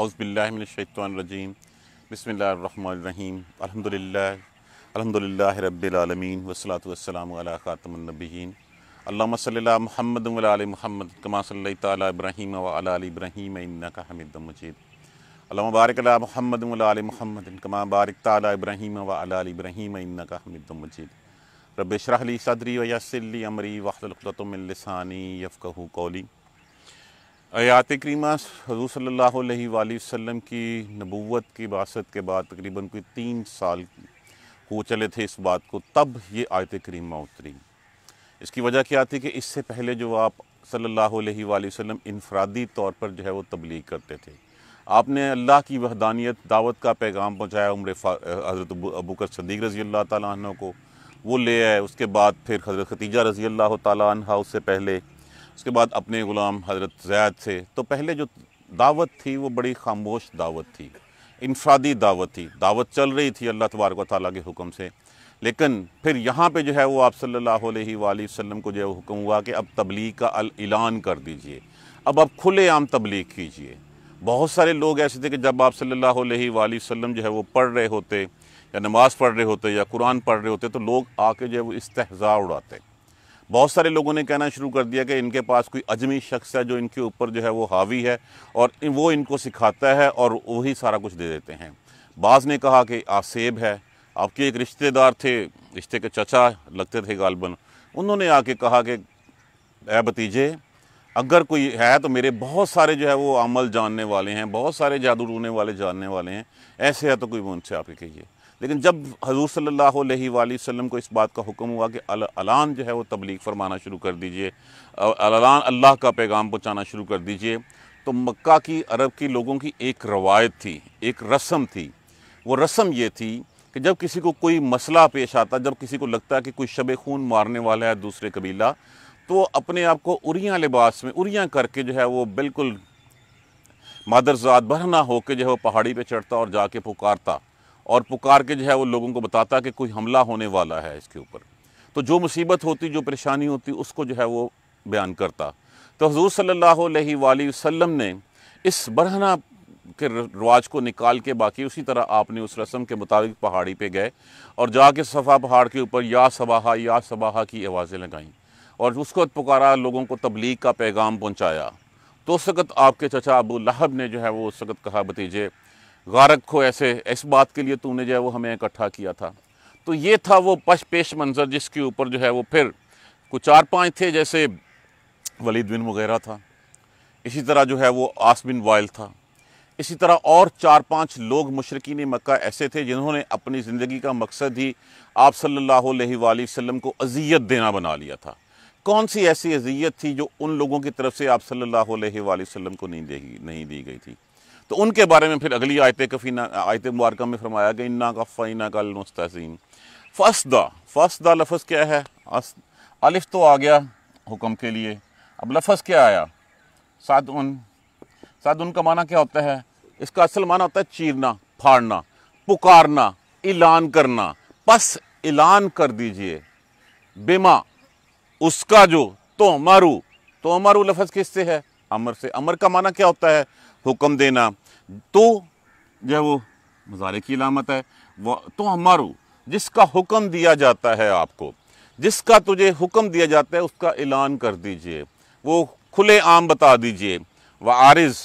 अउज़बिल्लिमिनशैतरजीम बसमीम अलहमदिल्ला अलहमदिल्ला रबालमीन वसलात वसलाम ख़ातमनबीन अल्लाम सल महमद महमद कमा सल तब्राहीम वाल इब्राहीम का हमिद मजीद अल्लाह बारक महमद महमद कमा बारक ताली इब्राहीम वाल इब्राहीम इन्ना का हमिद मजीद रबशरहली सदरी वयासली अमरी यफ़ कहू कौली आयात करीमा हजू सल्ला वसम की नबूत की बासत के बाद तकरीबन कोई तीन साल हो चले थे इस बात को तब ये आयत करीमा उतरी इसकी वजह क्या थी कि इससे पहले जो आप सल्ला वसम इनफरादी तौर पर जो है वो तबलीग करते थे आपने अल्लाह की वहदानियत दावत का पैगाम पहुँचाया उम्र हज़रत अबूकर सदीक रज़ी अल्लाह तु को वो ले आए उसके बाद फिर हज़रत खतीजा रज़ी अल्लाह तहा उससे पहले उसके बाद अपने ग़ुलाम हज़रत ज़ैद से तो पहले जो दावत थी वो बड़ी खामोश दावत थी इनफरादी दावत थी दावत चल रही थी अल्लाह तबारक ताली के हुक्म से लेकिन फिर यहाँ पे जो है वो आप सल्लल्लाहु अलैहि वसल्लम को जो है हुक्म हुआ कि अब तबलीग का ऐलान कर दीजिए अब आप खुलेआम तबलीग कीजिए बहुत सारे लोग ऐसे थे कि जब आप सल्लल्लाहु अलैहि वसल्लम जो है वो पढ़ रहे होते या नमाज़ पढ़ रहे होते या कुरान पढ़ रहे होते तो लोग आके जो है वो इस्तेजा उड़ाते बहुत सारे लोगों ने कहना शुरू कर दिया कि इनके पास कोई अजमी शख्स है जो इनके ऊपर जो है वो हावी है और वो इनको सिखाता है और वही सारा कुछ दे देते हैं बाज़ ने कहा कि आसेब है आपके एक रिश्तेदार थे रिश्ते के चचा लगते थे गालबन उन्होंने आके कहा कि ए भतीजे अगर कोई है तो मेरे बहुत सारे जो है वो अमल जानने वाले हैं बहुत सारे जादू टूने वाले जानने वाले हैं ऐसे है तो कोई उनसे आप कहिए लेकिन जब हजूर सल्ला को इस बात का हुक्म हुआ कि अलान जो है वो तबलीग फरमाना शुरू कर दीजिए अलान अल्लाह का पैगाम पहुँचाना शुरू कर दीजिए तो मक्का की अरब की लोगों की एक रवायत थी एक रस्म थी वो रस्म ये थी कि जब किसी को कोई मसला पेश आता जब किसी को लगता है कि कोई शब खून मारने वाला है दूसरे कबीला तो अपने आप को उरिया लिबास में उरिया करके जो है वो बिल्कुल मादरजात भरना होकर जो है वो पहाड़ी पे चढ़ता और जाके पुकारता और पुकार के जो है वो लोगों को बताता कि कोई हमला होने वाला है इसके ऊपर तो जो मुसीबत होती जो परेशानी होती उसको जो है वो बयान करता तो हजूर सल्ला वसम ने इस बरहना के रवाज को निकाल के बाकी उसी तरह आपने उस रस्म के मुताबिक पहाड़ी पे गए और जाके सफ़ा पहाड़ के ऊपर या सबाहा या सबाहा की आवाज़ें लगाईं और उस वक्त पुकारा लोगों को तबलीग का पैगाम पहुँचाया तो उस वक़्त आपके चचा अबू लहब ने जो है वो उस वक़्त कहा भतीजे गारक खो ऐसे इस बात के लिए तूने जो है वो हमें इकट्ठा किया था तो ये था वो पश पेश मंजर जिसके ऊपर जो है वो फिर कुछ चार पांच थे जैसे वलीद बिन वगैरह था इसी तरह जो है वो आस बिन वायल था इसी तरह और चार पांच लोग मशरकिन मक्का ऐसे थे जिन्होंने अपनी ज़िंदगी का मकसद ही आप सल्लल्लाहु अलैहि वसल्लम को अजियत देना बना लिया था कौन सी ऐसी अजियत थी जो उन लोगों की तरफ से आप सल्लल्लाहु अलैहि वसल्लम को नहीं दे नहीं दी गई थी तो उनके बारे में फिर अगली आयत कफीना आयत मुबारक में फरमाया कि इन्ना का फ़ैना का मुस्तिन फसदा फसदा लफ्ज़ क्या है अलिफ तो आ गया हुक्म के लिए अब लफ्ज़ क्या आया साद उन साद उन का माना क्या होता है इसका असल माना होता है चीरना फाड़ना पुकारना ऐलान करना बस ऐलान कर दीजिए बेमा उसका जो तो मारू तो मारू लफज किससे है अमर से अमर का माना क्या होता है हुक्म देना तो जो है वो मज़ारे की अलामत है वह तो हमारू जिसका हुक्म दिया जाता है आपको जिसका तुझे हुक्म दिया जाता है उसका ऐलान कर दीजिए वो खुले आम बता दीजिए व आरज़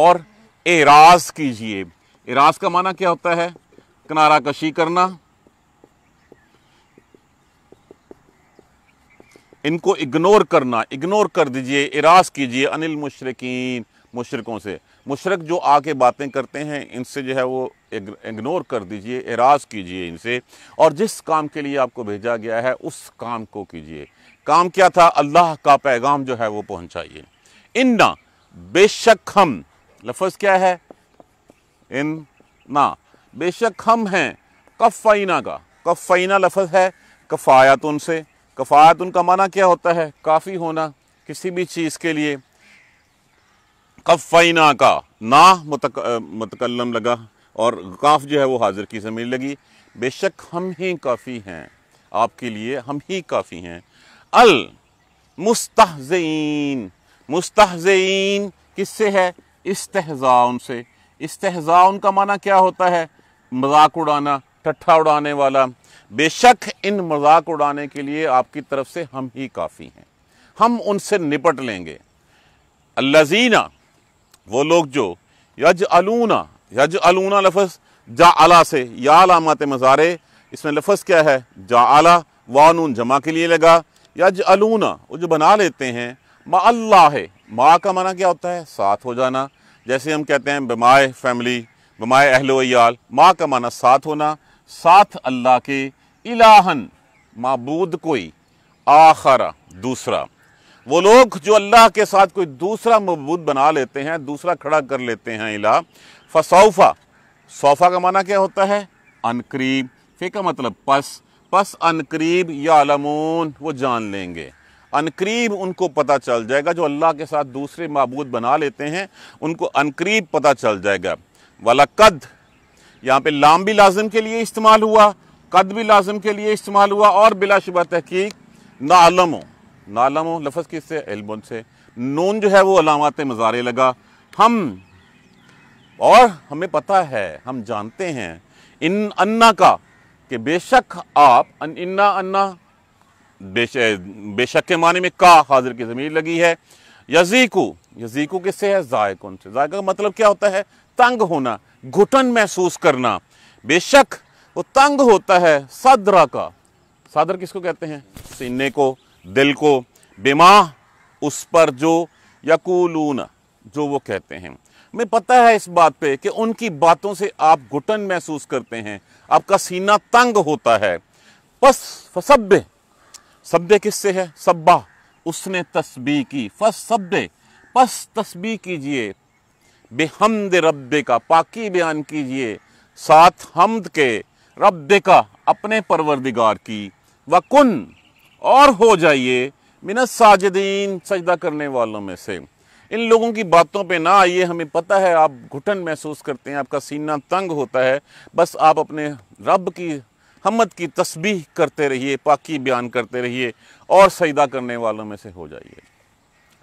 और एराज कीजिए एराज का माना क्या होता है किनारा कशी करना इनको इग्नोर करना इग्नोर कर दीजिए इराज कीजिए अनिल मुशरकिन मुशरकों से मुशरक जो आके बातें करते हैं इनसे जो है वो इग्नोर कर दीजिए एराज कीजिए इनसे और जिस काम के लिए आपको भेजा गया है उस काम को कीजिए काम क्या था अल्लाह का पैगाम जो है वो पहुँचाइए ना बेशक हम लफज क्या है इन ना बेशक हम हैं कफ़ाइना का कफ़ाइना लफज है कफ़ायत उनसे कफ़ायत उनका माना क्या होता है काफ़ी होना किसी भी चीज़ के लिए कफ़ाइना का ना मतक, मतकलम लगा और काफ जो है वो हाजिर की जमीन लगी बेशक हम ही काफ़ी हैं आपके लिए हम ही काफ़ी हैं अल मुस्तज़ीन मुस्तज़ीन किससे है इस्तेजा उनसे इस्तेजा उनका माना क्या होता है मजाक उड़ाना ठट्ठा उड़ाने वाला बेशक इन मजाक उड़ाने के लिए आपकी तरफ से हम ही काफ़ी हैं हम उनसे निपट लेंगे अल्लाजीना वो लोग जो यज अलूना यज अलूना लफज जा आला से या अलामत मज़ारे इसमें लफज क्या है जा आला वानून जमा के लिए लगा यज अलूना वो जो बना लेते हैं मा अल्लाह है माँ का माना क्या होता है साथ हो जाना जैसे हम कहते हैं बमाए फैमिली बमाए अहलोयाल माँ का माना साथ होना साथ अल्लाह के इलाहन मबूद कोई आखरा दूसरा वो लोग जो अल्लाह के साथ कोई दूसरा मबूद बना लेते हैं दूसरा खड़ा कर लेते हैं इला फसौफा सोफ़ा का माना क्या होता है अनकरीब फे का मतलब पस पस अनकरीब या अलमून वो जान लेंगे अनकरीब उनको पता चल जाएगा जो अल्लाह के साथ दूसरे मबूद बना लेते हैं उनको अनकरीब पता चल जाएगा वाला कद यहाँ पे लाम भी लाजम के लिए इस्तेमाल हुआ कद भी लाजम के लिए इस्तेमाल हुआ और बिलाशुबा तहकीक आलमों नालम लफज किस से एल्बन से नून जो है वो अलामत मज़ारे लगा हम और हमें पता है हम जानते हैं इन अन्ना का कि बेशक आप इन्ना अन्ना बेश बेशक के माने में का हाजिर की ज़मीर लगी है यजीकू यजीकू किससे है जायकुन से जायका का मतलब क्या होता है तंग होना घुटन महसूस करना बेशक वो तंग होता है सदरा का सदर किसको कहते हैं सीने को दिल को बिमा उस पर जो यकूलून जो वो कहते हैं मैं पता है इस बात पे कि उनकी बातों से आप घुटन महसूस करते हैं आपका सीना तंग होता है बस फसब्य सब्य किससे है सब्बा उसने तस्बी की फस सब्य बस तस्बी कीजिए बेहमद रब्बे का पाकी बयान कीजिए साथ हमद के रब्बे का अपने परवरदिगार की वकुन और हो जाइए मिना साजदीन सजदा करने वालों में से इन लोगों की बातों पे ना आइए हमें पता है आप घुटन महसूस करते हैं आपका सीना तंग होता है बस आप अपने रब की हमद की तस्बीह करते रहिए पाकि बयान करते रहिए और सजदा करने वालों में से हो जाइए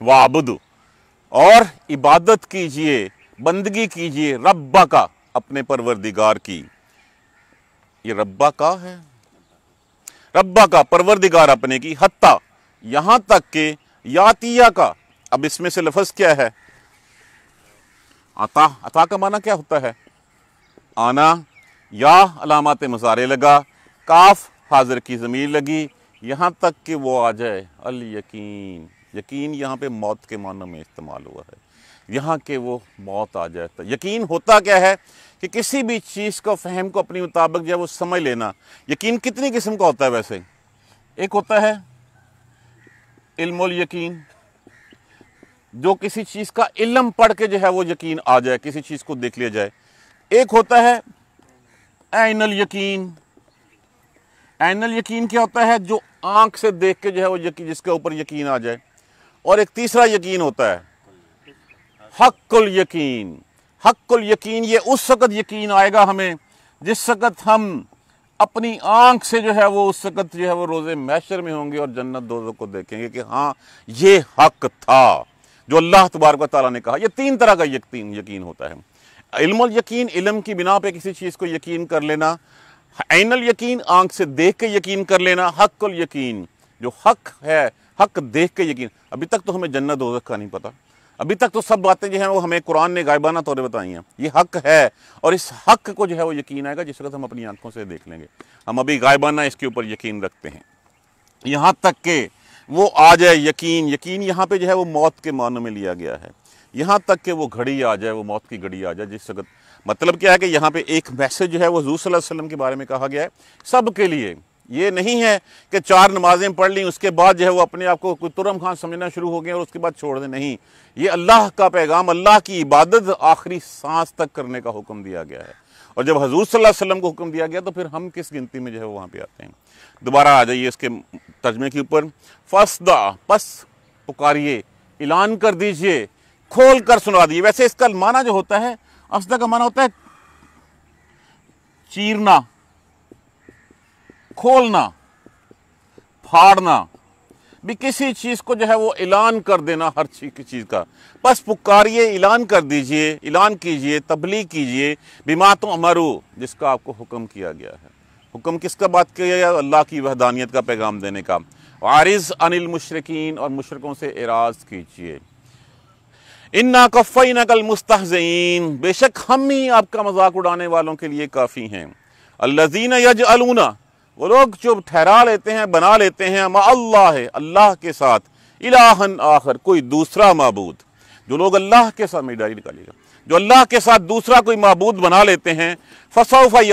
वाबुद और इबादत कीजिए बंदगी कीजिए रब्बा का अपने परवरदिगार की ये रब्बा का है रब्बा का परवरदिगार अपने की हत्ता यहां तक के यातिया का अब इसमें से लफज क्या है आता अता का माना क्या होता है आना या अलामत मज़ारे लगा काफ हाजिर की ज़मीर लगी यहां तक कि वो आ जाए अल यकीन यकीन यहां पे मौत के मानों में इस्तेमाल हुआ है यहाँ के वो मौत आ तो यकीन होता क्या है कि किसी भी चीज़ को फहम को अपने मुताबिक जो है वो समझ लेना यकीन कितनी किस्म का होता है वैसे एक होता है इल्मुल यकीन जो किसी चीज़ का इलम पढ़ के जो है वो यकीन आ जाए किसी चीज़ को देख लिया जाए एक होता है एनल यकीन एनल यकीन क्या होता है जो आंख से देख के जो है वो यकीन जिसके ऊपर यकीन आ जाए और एक तीसरा यकीन होता है हक्ल यकीन हक्ल यकीन ये उस वक़्त यकीन आएगा हमें जिस वक़्त हम अपनी आंख से जो है वो उस वक़्त जो है वो रोज़े मैशर में होंगे और जन्नत दोजों को देखेंगे कि हाँ ये हक था जो अल्लाह तबारक तला ने कहा यह तीन तरह का यकीन यकीन होता है इल्म यकीन इलम की बिना पे किसी चीज़ को यकीन कर लेना ऐनल यकीन आंख से देख के यकीन कर लेना हक यकीन जो हक है हक देख के यकीन अभी तक तो हमें जन्नत दोजख का नहीं पता अभी तक तो सब बातें जो हैं वो हमें कुरान ने गायबाना तौर बताई हैं ये हक है और इस हक को जो है वो यकीन आएगा जिस वक्त हम अपनी आंखों से देख लेंगे हम अभी गायबाना इसके ऊपर यकीन रखते हैं यहाँ तक के वो आ जाए यकीन यकीन यहाँ पे जो है वो मौत के मानों में लिया गया है यहाँ तक कि वो घड़ी आ जाए वो मौत की घड़ी आ जाए जिस वक्त मतलब क्या है कि यहाँ पे एक मैसेज जो है वो हजूसम के बारे में कहा गया है सब के लिए ये नहीं है कि चार नमाजें पढ़ ली उसके बाद जो है वो अपने आप को तुरम खान समझना शुरू हो गए और उसके बाद छोड़ दें नहीं ये अल्लाह का पैगाम अल्लाह की इबादत आखिरी सांस तक करने का हुक्म दिया गया है और जब हजूर सल्लल्लाहु अलैहि वसल्लम को हुक्म दिया गया तो फिर हम किस गिनती में जो है वहाँ पर आते हैं दोबारा आ जाइए इसके तर्जमे के ऊपर फसदा पस पुकारिए ऐलान कर दीजिए खोल कर सुना दीजिए वैसे इसका माना जो होता है असदा का माना होता है चीरना खोलना फाड़ना भी किसी चीज़ को जो है वो ऐलान कर देना हर चीज़ की चीज़ का बस पुकारिए ऐलान कर दीजिए ऐलान कीजिए तबलीग कीजिए बीमा तो अमरू जिसका आपको हुक्म किया गया है हुक्म किसका बात किया गया अल्लाह की वहदानियत का पैगाम देने का आरिज अनिल मुशरकिन और मुशरकों से एराज कीजिए इन्ना कफ़ई नकल मुस्तज़ीन बेशक हम ही आपका मजाक उड़ाने वालों के लिए काफ़ी हैं अल्लाजीन यज अलूना वो लोग जो ठहरा लेते हैं बना लेते हैं मा अल्लाह है अल्लाह के साथ इलाहन आखर कोई दूसरा मबूद जो लोग अल्लाह के साथ मेरी निकालिएगा जो अल्लाह के साथ दूसरा कोई मबूद बना लेते हैं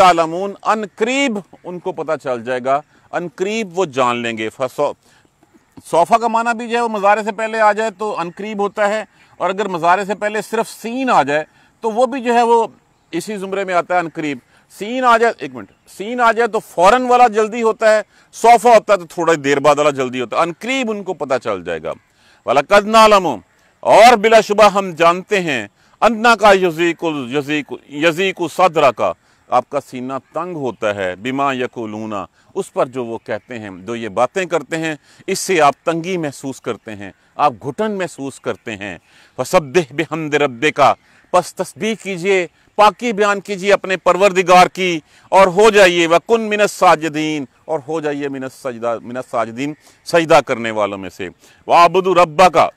आलमून अन करीब उनको पता चल जाएगा करीब वो जान लेंगे फसो सोफ़ा का माना भी जो है वो मज़ारे से पहले आ जाए तो अनकरीब होता है और अगर मज़ारे से पहले सिर्फ सीन आ जाए तो वो भी जो है वो इसी ज़ुमरे में आता है अनकरीब सीन आ जाए एक मिनट सीन आ जाए तो फॉरन वाला जल्दी होता है सोफा होता है तो थोड़ा देर बाद वाला जल्दी होता है अनकरीब उनको पता चल जाएगा वाला कद नालम और बिलाशुबा हम जानते हैं अन्ना का यजीक यजीक यजीक सदरा का आपका सीना तंग होता है बीमा यकोलूना उस पर जो वो कहते हैं जो ये बातें करते हैं इससे आप तंगी महसूस करते हैं आप घुटन महसूस करते हैं वह सब देह बेहमद रब्बे का बस तस्बी कीजिए पाकि बयान कीजिए अपने परवरदिगार की और हो जाइए वकुन मिनस साजदीन और हो जाइए मिनस सजदा मिनस साजदीन सजदा करने वालों में से वाबुद रब्बा का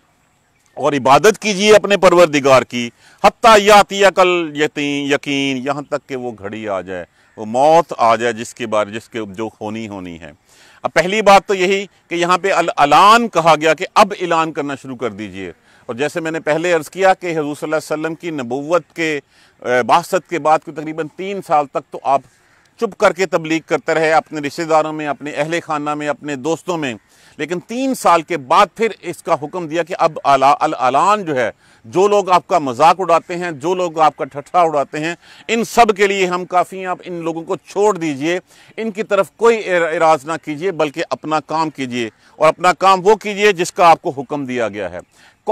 और इबादत कीजिए अपने परवरदिगार की हत्या यातिया कल यतीन यकीन यहाँ तक कि वो घड़ी आ जाए वो मौत आ जाए जिसके बारे जिसके जो होनी होनी है अब पहली बात तो यही कि यहाँ पे अल अलान कहा गया कि अब ऐलान करना शुरू कर दीजिए और जैसे मैंने पहले अर्ज़ किया कि हजूर वसल्लम की नबूत के बासत के बाद को तकरीबन तीन साल तक तो आप चुप करके तबलीग करते रहे अपने रिश्तेदारों में अपने अहल खाना में अपने दोस्तों में लेकिन तीन साल के बाद फिर इसका हुक्म दिया कि अब आला अल अलान जो है जो लोग आपका मजाक उड़ाते हैं जो लोग आपका ठट्ठा उड़ाते हैं इन सब के लिए हम काफ़ी आप इन लोगों को छोड़ दीजिए इनकी तरफ कोई इराज ना कीजिए बल्कि अपना काम कीजिए और अपना काम वो कीजिए जिसका आपको हुक्म दिया गया है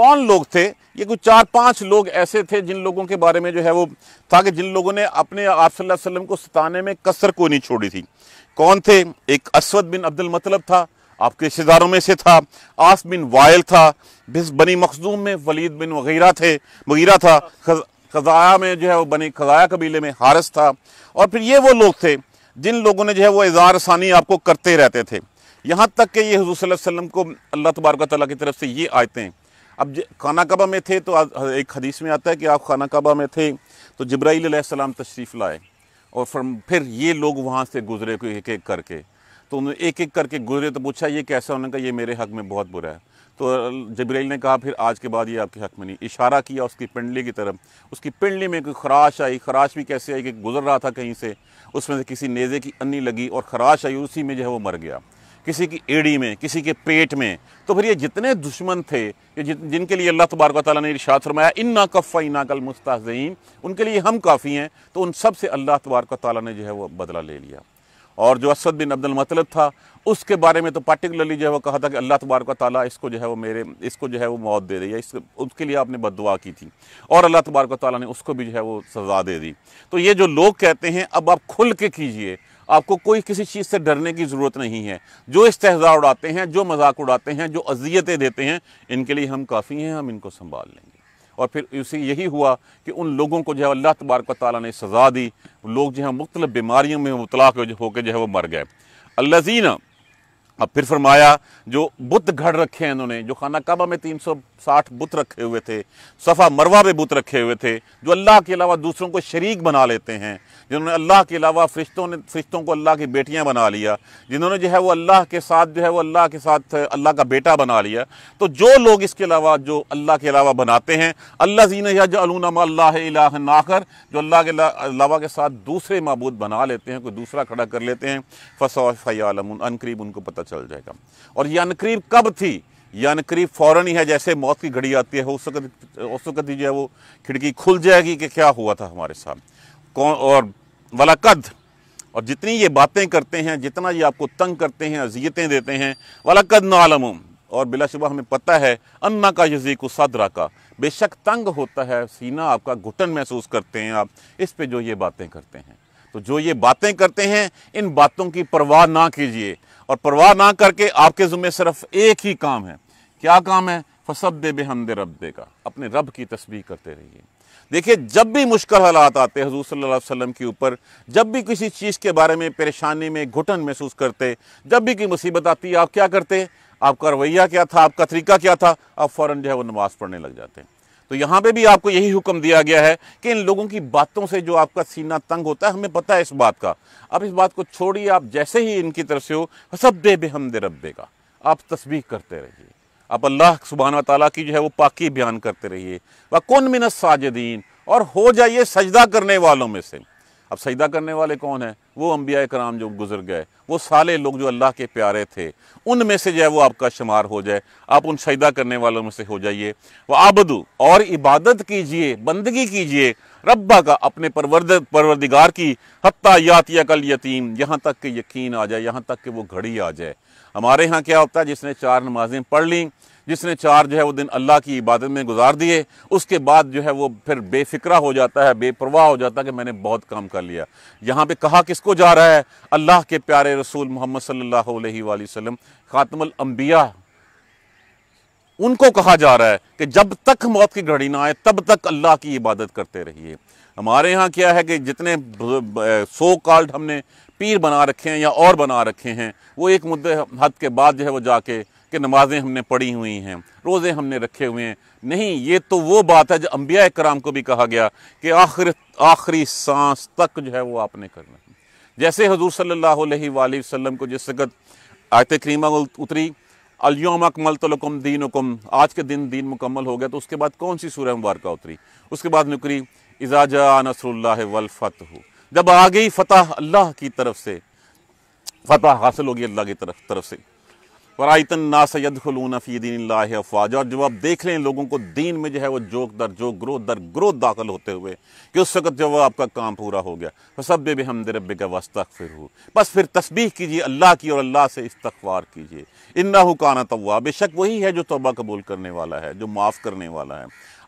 कौन लोग थे ये कुछ चार पांच लोग ऐसे थे जिन लोगों के बारे में जो है वो था कि जिन लोगों ने अपने आप वसल्लम को सताने में कसर को नहीं छोड़ी थी कौन थे एक असवद बिन अब्दुल मतलब था आपके रिश्तेदारों में से था आस बिन वायल था बिस बनी मखदूम में वलीद बिन वगैरह थे वगैरह था खजाया में जो है वो बनी खजाया कबीले में हारस था और फिर ये वो लोग थे जिन लोगों ने जो है वो इजार आसानी आपको करते रहते थे यहाँ तक कि ये हजूर वसल्लम को अल्लाह तबारक की तरफ से ये आयतें अब खाना कबा में थे तो एक हदीस में आता है कि आप खाना कबा में थे तो जब्राईसम तशरीफ़ लाए और फिर ये लोग वहाँ से गुजरे को एक एक करके तो उन्होंने एक एक करके गुजरे तो पूछा ये कैसा उन्होंने कहा ये मेरे हक में बहुत बुरा है तो जब्राइल ने कहा फिर आज के बाद ये आपके हक में नहीं इशारा किया उसकी पिंडली की तरफ उसकी पिंडली में कोई खराश आई खराश भी कैसे आई कि गुजर रहा था कहीं से उसमें से किसी नेज़े की अन्नी लगी और खराश आई उसी में जो है वो मर गया किसी की एड़ी में किसी के पेट में तो फिर ये जितने दुश्मन थे ये जिन, जिनके लिए अल्लाह तबारक ताली ने इर्शाद फरमाया इन्ना कफ़ा इन्ना कल मुस्ताजीन उनके लिए हम काफ़ी हैं तो उन सब से अल्लाह तबारक ताली ने जो है वो बदला ले लिया और जो असद बिन अब्दुल मतलब था उसके बारे में तो पर्टिकुलरली जो है वो कहा था कि अल्लाह तबारक ताली इसको जो है वो मेरे इसको जो है वो मौत दे दी या इस उसके लिए आपने बद की थी और अल्लाह तबारक ताली ने उसको भी जो है वो सज़ा दे दी तो ये जो लोग कहते हैं अब आप खुल के कीजिए आपको कोई किसी चीज़ से डरने की ज़रूरत नहीं है जो इस्तेजा उड़ाते हैं जो मजाक उड़ाते हैं जो अजियतें देते हैं इनके लिए हम काफ़ी हैं हम इनको संभाल लेंगे और फिर उसे यही हुआ कि उन लोगों को जो है अल्लाह तबारक ताली ने सज़ा दी लोग जो है मुख्तलिफ बीमारियों में मुतला होकर जो है वो मर गए अल्लाजीना अब फिर फरमाया जो बुत घड़ रखे हैं इन्होंने जो खाना काबा में 360 बुत रखे हुए थे सफ़ा मरवा में बुत रखे हुए थे जो अल्लाह के अलावा दूसरों को शरीक बना लेते हैं जिन्होंने अल्लाह के अलावा फरिश्तों ने फरिश्तों को अल्लाह की बेटियां बना लिया जिन्होंने जो है वो अल्लाह के साथ जो है वो अल्लाह के साथ अल्लाह का बेटा बना लिया तो जो लोग इसके अलावा जो अल्लाह के अलावा बनाते हैं अल्लाह जीन अल्लाह नाकर जो अल्लाह के अलावा के साथ दूसरे मबूद बना लेते हैं कोई दूसरा खड़ा कर लेते हैं फ़सा फ़ैयालमन अनकरीब उनको पता चल जाएगा और यानकरीब कब थी यानकरीब फ़ौरन ही है जैसे मौत की घड़ी आती है उस वक्त उस वक्त ही जो है वो खिड़की खुल जाएगी कि क्या हुआ था हमारे साथ कौन और वलाकद और जितनी ये बातें करते हैं जितना ये आपको तंग करते हैं अजियतें देते हैं वलाकद नालम और बिलाशुबा हमें पता है अन्ना का यजीक सदरा का बेशक तंग होता है सीना आपका घुटन महसूस करते हैं आप इस पे जो ये बातें करते हैं तो जो ये बातें करते हैं इन बातों की परवाह ना कीजिए और परवाह ना करके आपके ज़ुम्मे सिर्फ एक ही काम है क्या काम है फसब दे बेहमद रब देगा अपने रब की तस्वीर करते रहिए देखिए जब भी मुश्किल हालात आते हजूर सल्लल्लाहु अलैहि वसल्लम के ऊपर जब भी किसी चीज़ के बारे में परेशानी में घुटन महसूस करते जब भी कोई मुसीबत आती आप क्या करते आपका रवैया क्या था आपका तरीका क्या था आप फ़ौरन जो है वो नमाज़ पढ़ने लग जाते हैं तो यहाँ पे भी आपको यही हुक्म दिया गया है कि इन लोगों की बातों से जो आपका सीना तंग होता है हमें पता है इस बात का अब इस बात को छोड़िए आप जैसे ही इनकी तरफ से हो सब दे दे रब्बे का आप तस्वीर करते रहिए आप अल्लाह सुबहाना तला की जो है वो पाकि बयान करते रहिए व कौन मिनत साजदीन और हो जाइए सजदा करने वालों में से अब सजदा करने वाले कौन हैं वो अम्बिया कराम जो गुजर गए वो साले लोग जो अल्लाह के प्यारे थे उनमें से जो है वो आपका शुमार हो जाए आप उन सजदा करने वालों में से हो जाइए वह आबदू और इबादत कीजिए बंदगी कीजिए रब्बा का अपने परवरद परवरदिगार की हत्या यातिया कल यतीम यहाँ तक कि यकीन आ जाए यहाँ तक कि वो घड़ी आ जाए हमारे यहाँ क्या होता है जिसने चार नमाजें पढ़ लीं जिसने चार जो है वो दिन अल्लाह की इबादत में गुजार दिए उसके बाद जो है वो फिर बेफिक्रा हो जाता है बेपरवाह हो जाता है कि मैंने बहुत काम कर लिया यहाँ पे कहा किसको जा रहा है अल्लाह के प्यारे रसूल मोहम्मद सल्लल्लाहु अलैहि वसल्लम ख़ातमल अम्बिया उनको कहा जा रहा है कि जब तक मौत की घड़ी ना आए तब तक अल्लाह की इबादत करते रहिए हमारे यहाँ क्या है कि जितने सो कॉल्ड हमने पीर बना रखे हैं या और बना रखे हैं वो एक मुद्दे हद के बाद जो है वो जाके कि नमाज़ें हमने पढ़ी हुई हैं रोज़े हमने रखे हुए हैं नहीं ये तो वो बात है जो अम्बिया कराम को भी कहा गया कि आखिर आखिरी सांस तक जो है वो आपने करना है जैसे हजूर सल्ला वसम को जिस वक्त आयत करीमा उतरी अल्योम अकमल तलकुम दीन उकम आज के दिन दीन मुकम्मल हो गया तो उसके बाद कौन सी सूर्य मुबारक उतरी उसके बाद नुकरी इजाजा नसरुल्ला वलफ़त हो जब आ गई फ़तह अल्लाह की तरफ से फतह हासिल होगी अल्लाह की तरफ तरफ से वरायतन नासैद खलून दिन अफवाज और जब आप देख लें लोगों को दीन में जो है वो जोक दर जोक ग्रोथ दर ग्रोथ दाखिल होते हुए कि उस वक्त जब वो आपका काम पूरा हो गया तो सब बे हम रब का वस्तक फिर हो बस फिर तस्बीह कीजिए अल्लाह की और अल्लाह से इस्तवार कीजिए इन्ना हुकाना तो बेशक वही है जो तोबा कबूल करने वाला है जो माफ़ करने वाला है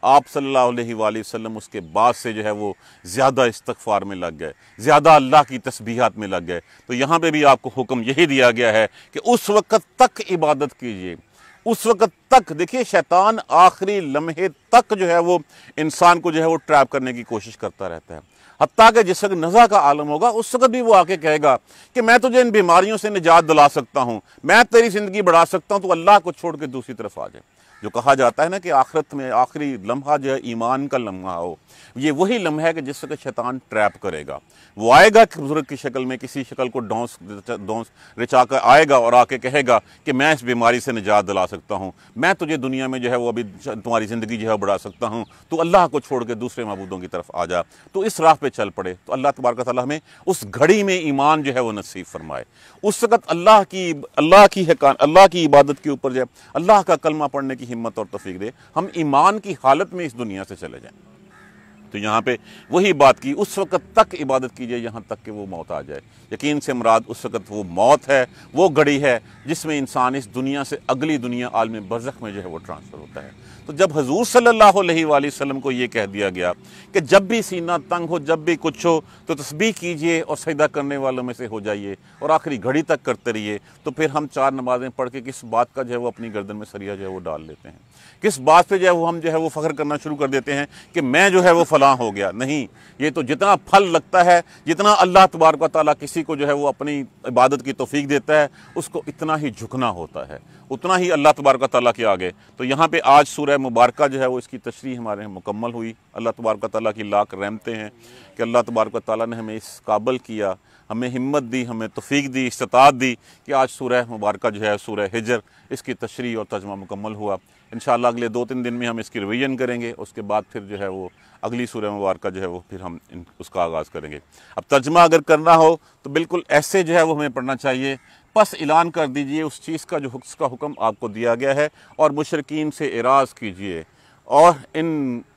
आप सल्लल्लाहु अलैहि वसल्लम उसके बाद से जो है वो ज़्यादा इस्तफ़ार में लग गए ज़्यादा अल्लाह की तस्बीहात में लग गए तो यहाँ पे भी आपको हुक्म यही दिया गया है कि उस वक़्त तक इबादत कीजिए उस वक़्त तक देखिए शैतान आखिरी लम्हे तक जो है वो इंसान को जो है वो ट्रैप करने की कोशिश करता रहता है हती कि जिस वक्त नज़ा का आलम होगा उस वक्त भी वो आके कहेगा कि मैं तुझे तो इन बीमारियों से निजात दिला सकता हूँ मैं तेरी ज़िंदगी बढ़ा सकता हूँ तो अल्लाह को छोड़ के दूसरी तरफ आ जाए जो कहा जाता है ना कि आखिरत में आखिरी लम्हा जो है ईमान का लम्हा हो ये वही लम्हा है कि जिस वक्त शैतान ट्रैप करेगा वो आएगा बुजुर्ग की शक्ल में किसी शक्ल को डोंस डोंस रिचा कर आएगा और आके कहेगा कि मैं इस बीमारी से निजात दिला सकता हूँ मैं तुझे दुनिया में जो है वो अभी तुम्हारी ज़िंदगी जो है बढ़ा सकता हूँ तो अल्लाह को छोड़ के दूसरे महबूदों की तरफ आ जा तो इस राह पर चल पड़े तो अल्लाह तबारक ताली हमें उस घड़ी में ईमान जो है वो नसीब फरमाए उस वक्त अल्लाह की अल्लाह की अल्लाह की इबादत के ऊपर जो है अल्लाह का कलमा पढ़ने की हिम्मत और तफीक दे हम ईमान की हालत में इस दुनिया से चले जाएँ तो यहाँ पे वही बात की उस वक़्त तक इबादत कीजिए यहाँ तक कि वो मौत आ जाए यकीन से मुराद उस वक़्त वो मौत है वो घड़ी है जिसमें इंसान इस दुनिया से अगली दुनिया आलम बरज़ख में जो है वो ट्रांसफ़र होता है तो जब हजूर सल्ला वसलम को ये कह दिया गया कि जब भी सीना तंग हो जब भी कुछ हो तो तस्बी कीजिए और सजदा करने वालों में से हो जाइए और आखिरी घड़ी तक करते रहिए तो फिर हम चार नमाज़ें पढ़ के किस बात का जो है वो अपनी गर्दन में सरिया जो है वो डाल लेते हैं किस बात पर जो है वो हम जो है वो फ़ख्र करना शुरू कर देते हैं कि मैं जो है वो फलां हो गया नहीं ये तो जितना फल लगता है जितना अल्लाह तबारक ताली किसी को जो है वो अपनी इबादत की तोफीक देता है उसको इतना ही झुकना होता है उतना ही अल्लाह तबारक ताली के आगे तो यहाँ पर आज सूर्य मुबारक जो है वो इसकी तशरी हमारे यहाँ मुकम्मल हुई अल्लाह तबारक ताली की लाख रहमतें हैं कि अल्लाह तबारक ताली ने हमें इस काबल किया हमें हिम्मत दी हमें तफीक दी इस्तात दी कि आज सूर्य मुबारक जो है सूर्य हिजर इसकी तशरी और तर्जमा मुकम्मल हुआ इन अगले दो तीन दिन में हम इसकी रिवीजन करेंगे उसके बाद फिर जो है वो अगली सूर्य मुबारक जो है वो फिर हम उसका आगाज़ करेंगे अब तर्जमा अगर करना हो तो बिल्कुल ऐसे जो है वो हमें पढ़ना चाहिए बस ऐलान कर दीजिए उस चीज़ का जो का हुक्म आपको दिया गया है और मुशरकिन से एराज़ कीजिए और इन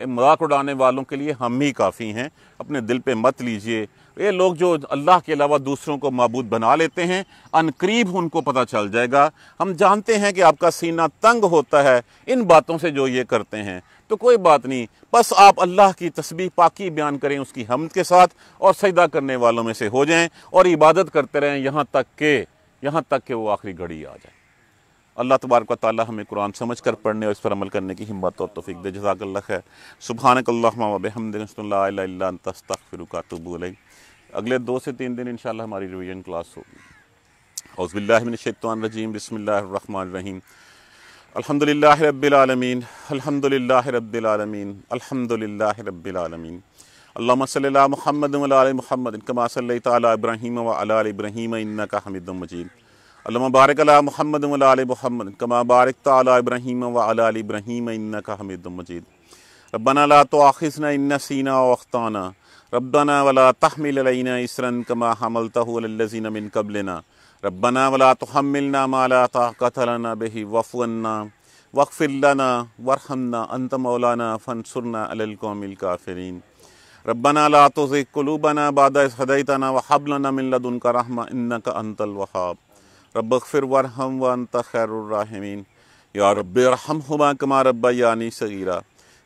मजाक उड़ाने वालों के लिए हम ही काफ़ी हैं अपने दिल पे मत लीजिए ये लोग जो अल्लाह के अलावा दूसरों को मबूद बना लेते हैं अनकरीब उनको पता चल जाएगा हम जानते हैं कि आपका सीना तंग होता है इन बातों से जो ये करते हैं तो कोई बात नहीं बस आप अल्लाह की तस्वीर पाकि बयान करें उसकी हमद के साथ और सजदा करने वालों में से हो जाएं और इबादत करते रहें यहाँ तक के यहाँ तक कि वो आखिरी घड़ी आ जाए अल्लाह तबारक ताली हमें कुरान समझ कर पढ़ने और इस पर अमल करने की हिम्मत और तोफ़ी दे जजाकल्ला है सुबहानकल्लाबहमदिनस्तफ़िरकबूल अगले दो से तीन दिन इन हमारी रिविजन क्लास होगी हौसबिल्लाशैतरजीम बसमीम अलहमदिल्ला रबालमीन अलहमदिल्ला रबालमीन अलहमदिल्ला रबालमीन اللهم صل على محمد وعلى ال محمد كما صليت على ابراهيم وعلى ال ابراهيم انك حميد مجيد اللهم بارك على محمد وعلى ال محمد كما باركت على ابراهيم وعلى ال ابراهيم انك حميد مجيد ربنا لا تؤاخذنا ان نسينا واخطانا ربنا ولا تحمل علينا اسرا كما حملته على الذين من قبلنا ربنا ولا تحملنا ما لا طاقه لنا به واعف عنا واغفر لنا وارحمنا انت مولانا فانصرنا على القوم الكافرين रब्बना ला तो क़लूबना बाद हदैतना व हबलना रहमा इन्न का अंतल वहाब रबफ़िर वरहम व अनत खैरमीन या रब अरहम हुमा कमा रब्बा यानी सगीरा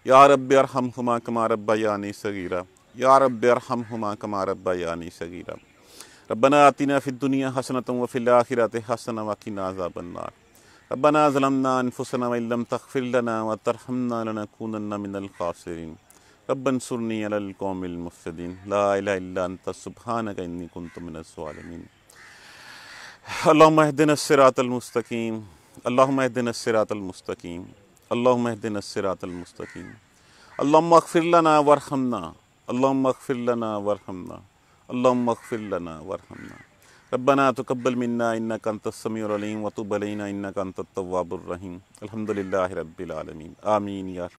या रब अरहम हुमा कमा रब्बा यानी सगीरा या रब अरहम हुमा कमा रब्बा यानी सगीरा रबना आतिना फ़िद दुनिया हसनत व फ़िल आखिरत हसन वकी नाजा बन्नार रबना ज़लमना अनफुसना वम तखफ़िर रबन सुरनी अलकौमिलमफ़दीन लातुबानकमिनसमीन अल्लाहदिन सरातलमस्तकीम अल्लाहदिन सरातलमस्तकीम अल्लाहदिन सरातलमस्तकीम अल्लाफ़िरना वरहमना अल्लाफ़िरना वरहमना अल्लाफ़िरना वरहमना रब्बना तकबल मन्ना इन्ना कंतसमीम वतुबलना इन्ना कंतवाबुलरहीम अलहमदिल्ला रबीआलमीन आमीन यार